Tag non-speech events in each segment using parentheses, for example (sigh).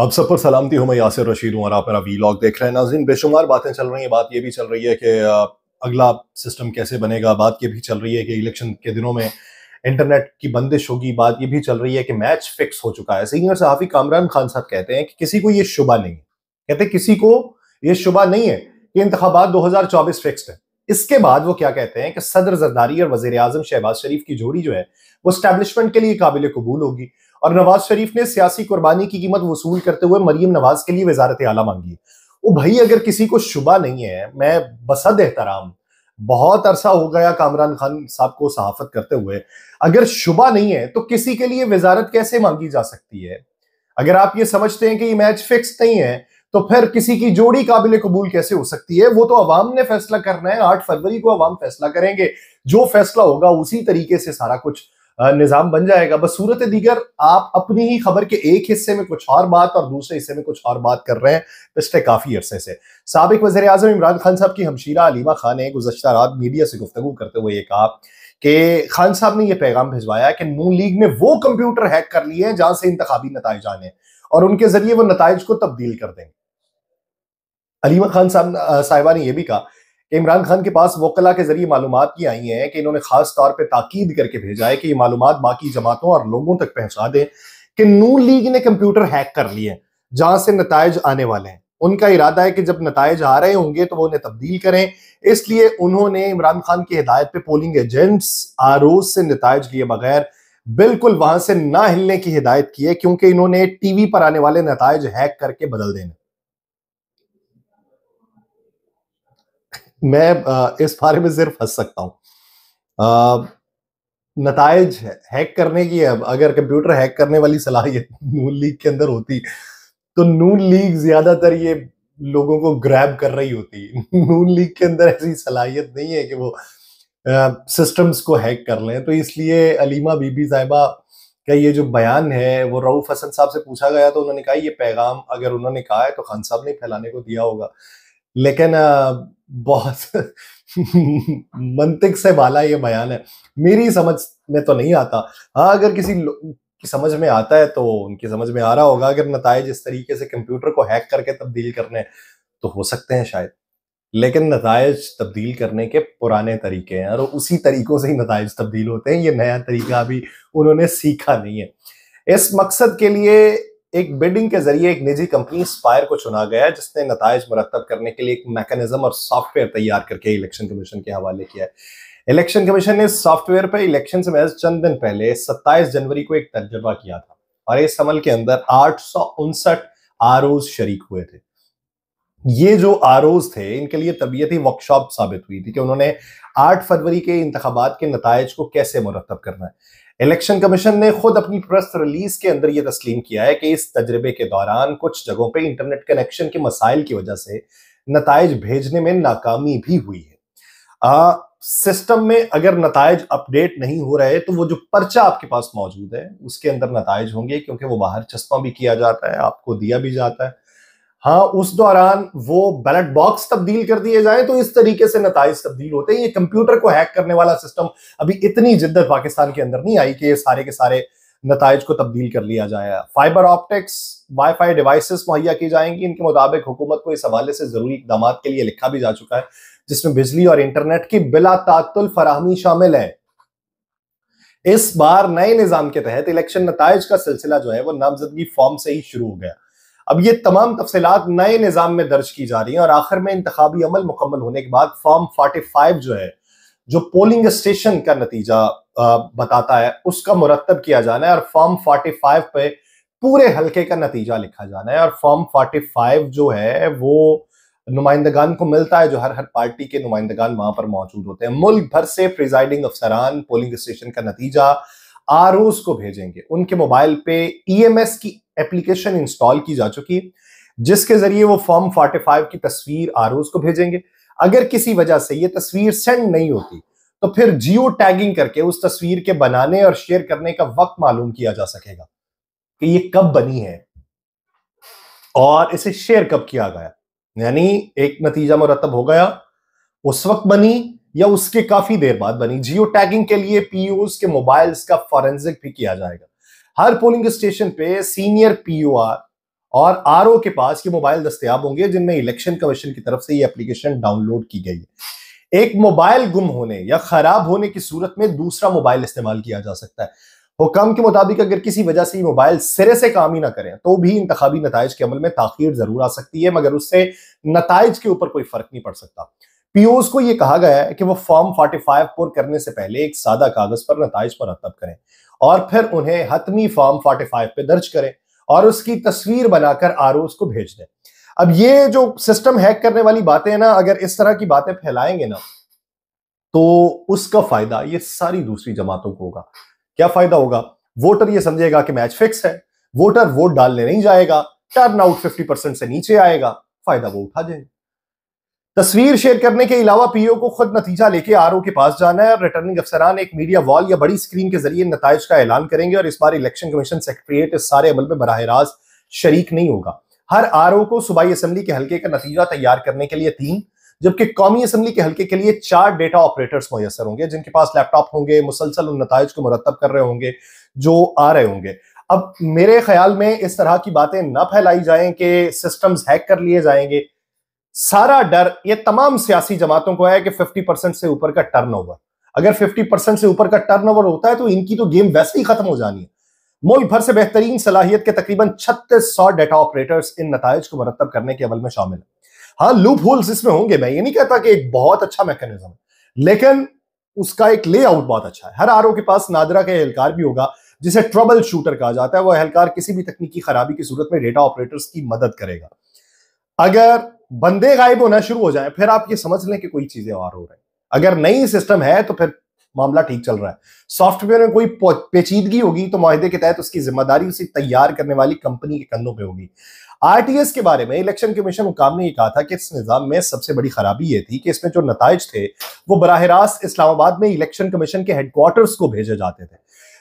आप सब पर सलामती हूँ मैं यासिर रशीद हूँ और आप मेरा वीलॉग देख रहे हैं नाजिन बेशुमार बातें चल रही हैं बात ये भी चल रही है कि अगला सिस्टम कैसे बनेगा बात ये भी चल रही है कि इलेक्शन के दिनों में इंटरनेट की बंदिश होगी बात ये भी चल रही है कि मैच फिक्स हो चुका है सीनियर सहाफ़ी कामरान खान साहब कहते हैं कि किसी को ये शुबा नहीं कहते किसी को ये शुबा नहीं है कि इंतबात चौबीस फिक्स्ड है इसके बाद वो क्या कहते हैं कि सदर जरदारी और वजीर आजम शहबाज शरीफ की जोड़ी जो है वो स्टैब्लिशमेंट के लिए काबिल कबूल होगी और नवाज शरीफ ने सियासी कुर्बानी की कीमत वसूल करते हुए मरीम नवाज के लिए वजारत आला मांगी वो भाई अगर किसी को शुबा नहीं है मैं बसद एहतराम बहुत अरसा हो गया कामरान खान साहब को सहाफत करते हुए अगर शुबा नहीं है तो किसी के लिए वजारत कैसे मांगी जा सकती है अगर आप ये समझते हैं कि ये मैच फिक्स नहीं है तो फिर किसी की जोड़ी काबिल कबूल कैसे हो सकती है वो तो अवाम ने फैसला करना है आठ फरवरी को अवाम फैसला करेंगे जो फैसला होगा उसी तरीके से सारा कुछ निज़ाम बन जाएगा बस सूरत दीगर आप अपनी ही खबर के एक हिस्से में कुछ और बात और दूसरे हिस्से में कुछ और बात कर रहे हैं पिछले काफ़ी अरसे से सबक वजे अजम इमरान खान साहब की हमशीरा अलीमा खान ने गुजशत रात मीडिया से गुफ्तु करते हुए ये कहा कि खान साहब ने यह पैगाम भिजवाया कि नू लीग ने वो कंप्यूटर हैक कर लिए हैं जहां से इंतबी नतज आने और उनके जरिए वो नतज को तब्दील कर देंगे अलीमा खान साहब साहिबा ने यह भी कहा कि इमरान खान के पास वकला के जरिए मालूम ये आई हैं कि इन्होंने खास तौर पर ताकीद करके भेजा है कि ये मालूम बाकी जमातों और लोगों तक पहुंचा दें कि नू लीग ने कंप्यूटर हैक कर लिए जहां से नतज आने वाले हैं उनका इरादा है कि जब नतज आ रहे होंगे तो वो उन्हें तब्दील करें इसलिए उन्होंने इमरान खान की हिदायत पे पोलिंग एजेंट्स आरोज से नतज लिए बगैर बिल्कुल वहां से ना हिलने की हिदायत की है क्योंकि इन्होंने टीवी पर आने वाले नतज हैक करके बदल देने मैं इस बारे में सिर्फ हंस सकता हूँ नतज हैक करने की है अगर कंप्यूटर हैक करने वाली सलाहियत नून लीग के अंदर होती तो नून लीग ज्यादातर ये लोगों को ग्रैब कर रही होती नून लीग के अंदर ऐसी सलाहियत नहीं है कि वो सिस्टम्स को हैक कर लें तो इसलिए अलीमा बीबी साहिबा का ये जो बयान है वो रऊफ हसन साहब से पूछा गया तो उन्होंने कहा ये पैगाम अगर उन्होंने कहा है तो खान साहब ने फैलाने को दिया होगा लेकिन बहुत (laughs) मंतिक से वाला ये बयान है मेरी समझ में तो नहीं आता हाँ अगर किसी की समझ में आता है तो उनकी समझ में आ रहा होगा अगर नतज इस तरीके से कंप्यूटर को हैक करके तब्दील करने तो हो सकते हैं शायद लेकिन नतज तब्दील करने के पुराने तरीके हैं और उसी तरीकों से ही नतज तब्दील होते हैं ये नया तरीका अभी उन्होंने सीखा नहीं है इस मकसद के लिए एक बिडिंग के जरिए एक निजी कंपनी स्पायर को चुना गया जिसने नतज मरतब करने के लिए एक मैकेनिज्म और सॉफ्टवेयर तैयार करके इलेक्शन कमीशन के हवाले किया है इलेक्शन कमीशन ने सॉफ्टवेयर पर इलेक्शन से महज चंद दिन पहले 27 जनवरी को एक तजर्बा किया था और इस अमल के अंदर आठ सौ उनसठ आर शरीक हुए थे ये जो आर थे इनके लिए तबीयती वर्कशॉप साबित हुई थी कि उन्होंने 8 फरवरी के इंतबात के नतज को कैसे मुरतब करना है इलेक्शन कमीशन ने खुद अपनी प्रेस रिलीज के अंदर यह तस्लीम किया है कि इस तजर्बे के दौरान कुछ जगहों पर इंटरनेट कनेक्शन के मसाइल की वजह से नतज भेजने में नाकामी भी हुई है आ, सिस्टम में अगर नतज अपडेट नहीं हो रहे तो वो जो पर्चा आपके पास मौजूद है उसके अंदर नतज होंगे क्योंकि वो बाहर चश्मा भी किया जाता है आपको दिया भी जाता है हाँ उस दौरान वो बैलेट बॉक्स तब्दील कर दिए जाए तो इस तरीके से नतज तब्दील होते हैं ये कंप्यूटर को हैक करने वाला सिस्टम अभी इतनी जिद्दत पाकिस्तान के अंदर नहीं आई कि ये सारे के सारे नतज को तब्दील कर लिया जाए फाइबर ऑप्टिक्स वाईफाई डिवाइसेस मुहैया की जाएंगी इनके मुताबिक हुकूमत को इस हवाले से ज़रूरी इकदाम के लिए लिखा भी जा चुका है जिसमें बिजली और इंटरनेट की बिला तातुल फराहमी शामिल है इस बार नए निज़ाम के तहत इलेक्शन नतज का सिलसिला जो है वो नामजदगी फॉर्म से ही शुरू हो गया अब ये तमाम तफसलत नए निज़ाम में दर्ज की जा रही हैं और आखिर में इंतबी अमल मुकम्मल होने के बाद फॉर्म फोर्टी फाइव जो है जो पोलिंग स्टेशन का नतीजा बताता है उसका मुरतब किया जाना है और फॉर्म फोर्टी फाइव पे पूरे हलके का नतीजा लिखा जाना है और फॉर्म फोर्टी फाइव जो है वो नुमाइंदगान को मिलता है जो हर हर पार्टी के नुमाइंदगान वहां पर मौजूद होते हैं मुल्क भर से प्रिजाइडिंग अफसरान पोलिंग स्टेशन का नतीजा आर को भेजेंगे उनके मोबाइल पे ई की एप्लीकेशन इंस्टॉल की जा चुकी है जिसके जरिए वो फॉर्म 45 की तस्वीर आर को भेजेंगे अगर किसी वजह से ये तस्वीर सेंड नहीं होती तो फिर जियो टैगिंग करके उस तस्वीर के बनाने और शेयर करने का वक्त मालूम किया जा सकेगा कि ये कब बनी है और इसे शेयर कब किया गया यानी एक नतीजा मुरतब हो गया उस वक्त बनी या उसके काफी देर बाद बनी जियो टैगिंग के लिए पीओ के मोबाइल्स का फॉरेंसिक भी किया जाएगा हर पोलिंग स्टेशन पे सीनियर पीओआर और आर के पास ये मोबाइल दस्तियाब होंगे जिनमें इलेक्शन कमीशन की तरफ से ये एप्लीकेशन डाउनलोड की गई है एक मोबाइल गुम होने या खराब होने की सूरत में दूसरा मोबाइल इस्तेमाल किया जा सकता है हुक्म के मुताबिक अगर किसी वजह से ये मोबाइल सिरे से काम ही ना करें तो भी इंतबी नतज के अमल में ताखिर जरूर आ सकती है मगर उससे नतज के ऊपर कोई फर्क नहीं पड़ सकता पीओस को यह कहा गया है कि वह फॉर्म फाइव पुर करने से पहले एक सादा कागज पर नतज पर रतब करें और फिर उन्हें हतमी फॉर्म फोर्टी फाइव पे दर्ज करें और उसकी तस्वीर बनाकर आर को भेज दें अब ये जो सिस्टम हैक करने वाली बातें ना अगर इस तरह की बातें फैलाएंगे ना तो उसका फायदा ये सारी दूसरी जमातों को होगा क्या फायदा होगा वोटर ये समझेगा कि मैच फिक्स है वोटर वोट डालने नहीं जाएगा टर्न आउट फिफ्टी परसेंट से नीचे आएगा फायदा वो उठा देंगे तस्वीर शेयर करने के अलावा पीओ को खुद नतीजा लेके आर के पास जाना है और रिटर्निंग अफसरान एक मीडिया वॉल या बड़ी स्क्रीन के जरिए नतज का ऐलान करेंगे और इस बार इलेक्शन कमीशन सेक्रेटेरिएट इस सारे अमल में बरह रास्त शरीक नहीं होगा हर आर को सूबाई असम्बली के हल्के का नतीजा तैयार करने के लिए तीन जबकि कौमी असम्बली के हल्के के लिए चार डेटा ऑपरेटर्स मुयसर होंगे जिनके पास लैपटॉप होंगे मुसलसल उन नतज को मुरतब कर रहे होंगे जो आ रहे होंगे अब मेरे ख्याल में इस तरह की बातें ना फैलाई जाएं कि सिस्टम्स हैक कर लिए जाएंगे सारा डर ये तमाम सियासी जमातों को है कि 50 परसेंट से ऊपर का टर्नओवर अगर 50 परसेंट से ऊपर का टर्नओवर होता है तो इनकी तो गेम वैसे ही खत्म हो जानी है मुल्क भर से बेहतरीन सलाहियत के तकरीबन छत्तीस सौ डेटा ऑपरेटर्स इन नतज को मरतब करने के अवल में शामिल है हाँ लूप होल्स इसमें होंगे मैं ये नहीं कहता कि एक बहुत अच्छा मैकेनिज्म है लेकिन उसका एक लेआउट बहुत अच्छा है हर आर के पास नादरा का एहलकार भी होगा जिसे ट्रबल शूटर कहा जाता है वह एहलकार किसी भी तकनीकी खराबी की सूरत में डेटा ऑपरेटर्स की मदद करेगा अगर बंदे गायब होना शुरू हो जाए फिर आप ये समझ लें कि कोई चीजें और हो रही अगर नई सिस्टम है तो फिर मामला ठीक चल रहा है सॉफ्टवेयर में कोई पेचीदगी होगी तो माहे के तहत उसकी जिम्मेदारी उसे तैयार करने वाली कंपनी के कंधों पर होगी आरटीएस के बारे में इलेक्शन कमीशन हुकाम ने यह कहा था कि इस निज़ाम में सबसे बड़ी खराबी ये थी कि इसमें जो नतज थे वो बरह रास्त इस्लामाबाद में इलेक्शन कमीशन के हेडक्वार्टर्स को भेजे जाते थे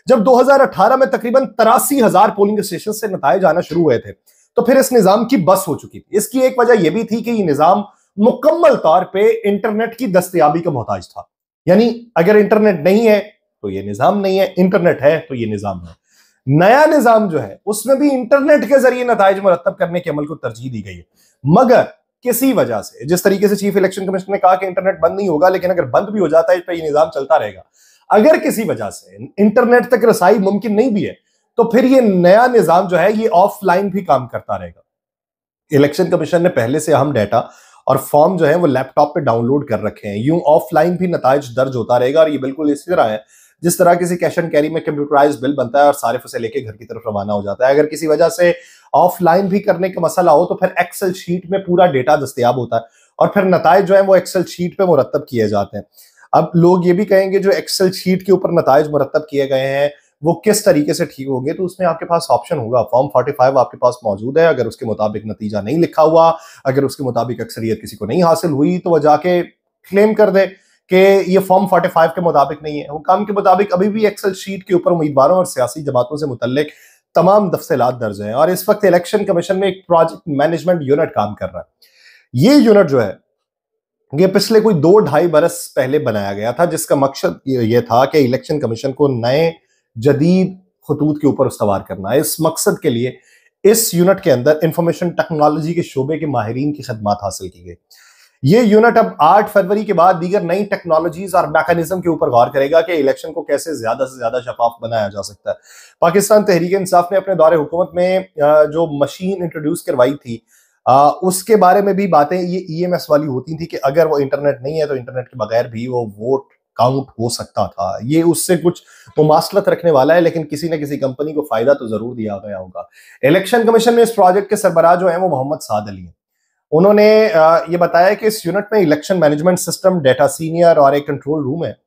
जब 2018 में तकरीबन तिरासी हजार पोलिंग स्टेशन से नतज आना शुरू हुए थे तो फिर इस निज़ाम की बस हो चुकी थी इसकी एक वजह यह भी थी कि यह निज़ाम मुकम्मल तौर पर इंटरनेट की दस्तियाबी का मोहताज था यानी अगर इंटरनेट नहीं है तो यह निज़ाम नहीं है इंटरनेट है तो यह निज़ाम है नया निज़ाम जो है उसमें भी इंटरनेट के जरिए नतज मरतब करने के अमल को तरजीह दी गई है मगर किसी वजह से जिस तरीके से चीफ इलेक्शन कमिश्नर ने कहा कि इंटरनेट बंद नहीं होगा लेकिन अगर बंद भी हो जाता है इस पर यह निज़ाम चलता रहेगा अगर किसी वजह से इंटरनेट तक रसाई मुमकिन नहीं भी है तो फिर ये नया निज़ाम जो है ये ऑफलाइन भी काम करता रहेगा इलेक्शन कमीशन ने पहले से हम डेटा और फॉर्म जो है वो लैपटॉप पे डाउनलोड कर रखे हैं यूं ऑफलाइन भी नतज दर्ज होता रहेगा और ये बिल्कुल इसी तरह है जिस तरह किसी कैश एंड कैरी में कंप्यूटराइज बिल बनता है और सारे फसे लेके घर की तरफ रवाना हो जाता है अगर किसी वजह से ऑफलाइन भी करने का मसला हो तो फिर एक्सेल शीट में पूरा डेटा दस्तियाब होता है और फिर नतज जो है वो एक्सेल शीट पर मुरतब किए जाते हैं अब लोग ये भी कहेंगे जो एक्सेल शीट के ऊपर नतज मुरतब किए गए हैं वो किस तरीके से ठीक होंगे तो उसमें आपके पास ऑप्शन होगा फॉर्म फाइव आपके पास मौजूद है अगर उसके मुताबिक नतीजा नहीं लिखा हुआ अगर उसके मुताबिक अक्सरियत किसी को नहीं हासिल हुई तो वह जाके क्लेम कर दे कि ये फॉर्म 45 के मुताबिक नहीं है हुकाम के मुताबिक अभी भी एक्सेल शीट के ऊपर उम्मीदवारों और सियासी जमातों से मुतलक तमाम तफसलत दर्ज हैं और इस वक्त इलेक्शन कमीशन में एक प्रोजेक्ट मैनेजमेंट यूनिट काम कर रहा है ये यूनिट जो है ये पिछले कोई दो ढाई बरस पहले बनाया गया था जिसका मकसद ये था कि इलेक्शन कमीशन को नए जदीद खतूत के ऊपर उसवार करना है इस मकसद के लिए इस यूनिट के अंदर इंफॉर्मेशन टेक्नोलॉजी के शोबे के माहरीन की खदमात हासिल की गई ये यूनिट अब 8 फरवरी के बाद दीगर नई टेक्नोलॉजीज और मैकेनिज्म के ऊपर गौर करेगा कि इलेक्शन को कैसे ज्यादा से ज्यादा शफाफ बनाया जा सकता है पाकिस्तान तहरीक इंसाफ ने अपने दौरे हुकूमत में जो मशीन इंट्रोड्यूस करवाई थी आ, उसके बारे में भी बातें ये ई एम एस वाली होती थी कि अगर वो इंटरनेट नहीं है तो इंटरनेट के बगैर भी वो वोट काउंट हो सकता था ये उससे कुछ मुमासलत तो रखने वाला है लेकिन किसी न किसी कंपनी को फायदा तो जरूर दिया गया होगा इलेक्शन कमीशन में इस प्रोजेक्ट के सरबराह जो है वो मोहम्मद साद अली है उन्होंने ये बताया कि इस यूनिट में election management system data senior और एक कंट्रोल रूम है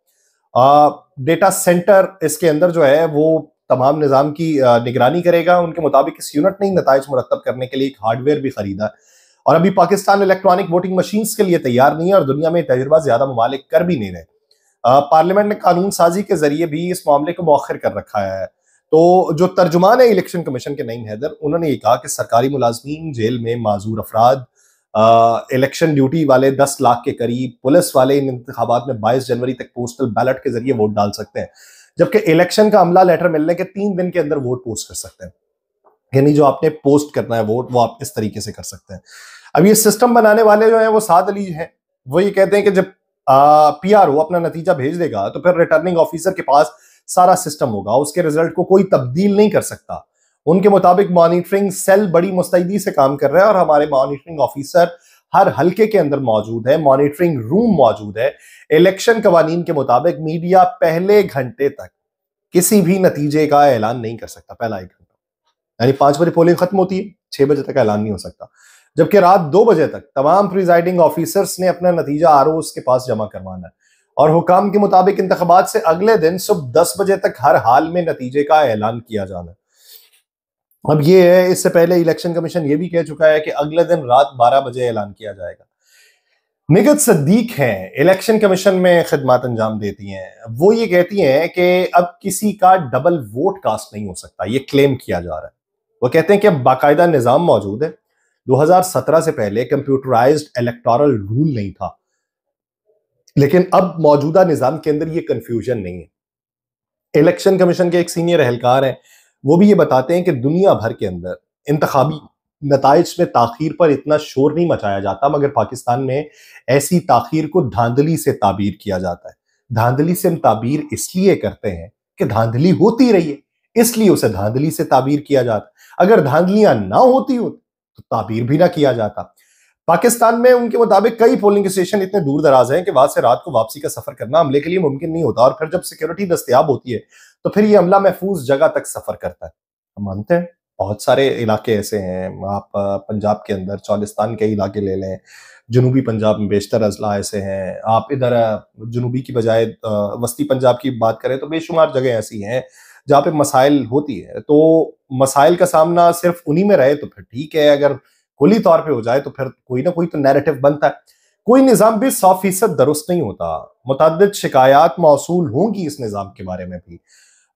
डेटा सेंटर इसके अंदर जो है वो तमाम निज़ाम की निगरानी करेगा उनके मुताबिक इस यूनिट ने नतज मुरतब करने के लिए एक हार्डवेयर भी खरीदा और अभी पाकिस्तान इलेक्ट्रॉनिक वोटिंग मशीन के लिए तैयार नहीं है और दुनिया में तजर्बा ज़्यादा ममालिक कर भी नहीं रहे पार्लियामेंट ने कानून साजी के जरिए भी इस मामले को मौखर कर रखा है तो जो तर्जुमान है इलेक्शन कमीशन के नईम हैदर उन्होंने ये कहा कि सरकारी मुलाजमीन जेल में माजूर अफराद इलेक्शन ड्यूटी वाले दस लाख के करीब पुलिस वाले इन इंतबात में बाईस जनवरी तक पोस्टल बैलेट के जरिए वोट डाल सकते हैं जबकि इलेक्शन का अमला लेटर मिलने के तीन दिन के अंदर वोट पोस्ट कर सकते हैं यानी जो आपने पोस्ट करना है वोट वो आप इस तरीके से कर सकते हैं अब ये सिस्टम बनाने वाले जो हैं वो साद अली हैं वो ये कहते हैं कि जब पीआरओ अपना नतीजा भेज देगा तो फिर रिटर्निंग ऑफिसर के पास सारा सिस्टम होगा उसके रिजल्ट को कोई तब्दील नहीं कर सकता उनके मुताबिक मॉनिटरिंग सेल बड़ी मुस्तैदी से काम कर रहा है और हमारे मॉनिटरिंग ऑफिसर हर हलके के अंदर मौजूद है मॉनिटरिंग रूम मौजूद है इलेक्शन कवानीन के मुताबिक मीडिया पहले घंटे तक किसी भी नतीजे का ऐलान नहीं कर सकता पहला एक घंटा यानी पांच बजे पोलिंग खत्म होती है छह बजे तक ऐलान नहीं हो सकता जबकि रात दो बजे तक तमाम प्रिजाइडिंग ऑफिसर्स ने अपना नतीजा आर के पास जमा करवाना है और हुकाम के मुताबिक इंतबात से अगले दिन सुबह दस बजे तक हर हाल में नतीजे का ऐलान किया जाना अब ये है इससे पहले इलेक्शन कमीशन ये भी कह चुका है कि अगले दिन रात 12 बजे ऐलान किया जाएगा निगत सद्दीक हैं इलेक्शन कमीशन में खदमात अंजाम देती हैं वो ये कहती हैं कि अब किसी का डबल वोट कास्ट नहीं हो सकता ये क्लेम किया जा रहा है वो कहते हैं कि अब बाकायदा निज़ाम मौजूद है 2017 से पहले कंप्यूटराइज्ड इलेक्टोरल रूल नहीं था लेकिन अब मौजूदा निज़ाम के अंदर ये कंफ्यूजन नहीं है इलेक्शन कमीशन के एक सीनियर एहलकार हैं वो भी ये बताते हैं कि दुनिया भर के अंदर इंतबी नतज में ताखिर पर इतना शोर नहीं मचाया जाता मगर पाकिस्तान में ऐसी ताखीर को धांधली से ताबीर किया जाता है धांधली से हम ताबीर इसलिए करते हैं कि धांधली होती रही है इसलिए उसे धांधली से ताबीर किया जाता है अगर धांधलियां ना होती होती तो ताबीर भी ना किया जाता पाकिस्तान में उनके मुताबिक कई पोलिंग स्टेशन इतने दूर दराज हैं कि वहां से रात को वापसी का सफर करना हमले के लिए मुमकिन नहीं होता और फिर जब सिक्योरिटी दस्तियाब होती है तो फिर ये हमला महफूज जगह तक सफर करता है हम मानते हैं बहुत सारे इलाके ऐसे हैं आप पंजाब के अंदर चौलिस्तान के इलाके ले लें जनूबी पंजाब में बेशतर अजला ऐसे हैं आप इधर जनूबी की बजाय वस्ती पंजाब की बात करें तो बेशुमार जगह ऐसी हैं जहाँ पे मसाइल होती है तो मसाइल का सामना सिर्फ उन्हीं में रहे तो फिर ठीक है अगर खुली तौर पे हो जाए तो फिर कोई ना कोई तो नैरेटिव बनता है कोई निज़ाम भी सौ फीसद दुरुस्त नहीं होता मुतद शिकायत मौसू होंगी इस निज़ाम के बारे में भी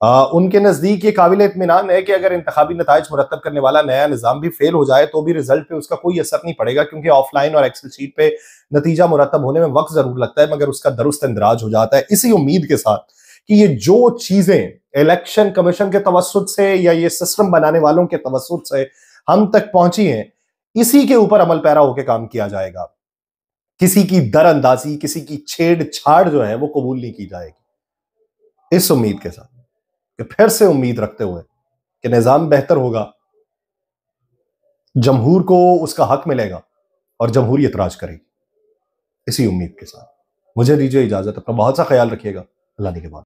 आ, उनके नज़दीक ये काबिल इतमान है कि अगर इंतबी नतज मुरतब करने वाला नया निज़ाम भी फेल हो जाए तो भी रिजल्ट पे उसका कोई असर नहीं पड़ेगा क्योंकि ऑफलाइन और एक्सल शीट पे नतीजा मुरतब होने में वक्त ज़रूर लगता है मगर उसका दुरुस्त इंदराज हो जाता है इसी उम्मीद के साथ कि ये जो चीजें इलेक्शन कमीशन के तवसत से या ये सिस्टम बनाने वालों के तवसत से हम तक पहुंची हैं इसी के ऊपर अमल पैरा होकर काम किया जाएगा किसी की दरअंदाजी किसी की छेड़छाड़ जो है वो कबूल नहीं की जाएगी इस उम्मीद के साथ कि फिर से उम्मीद रखते हुए कि निज़ाम बेहतर होगा जमहूर को उसका हक मिलेगा और जमहूरियत इतराज करेगी इसी उम्मीद के साथ मुझे दीजिए इजाज़त अपना बहुत सा ख्याल रखिएगा अल्लाह के बाद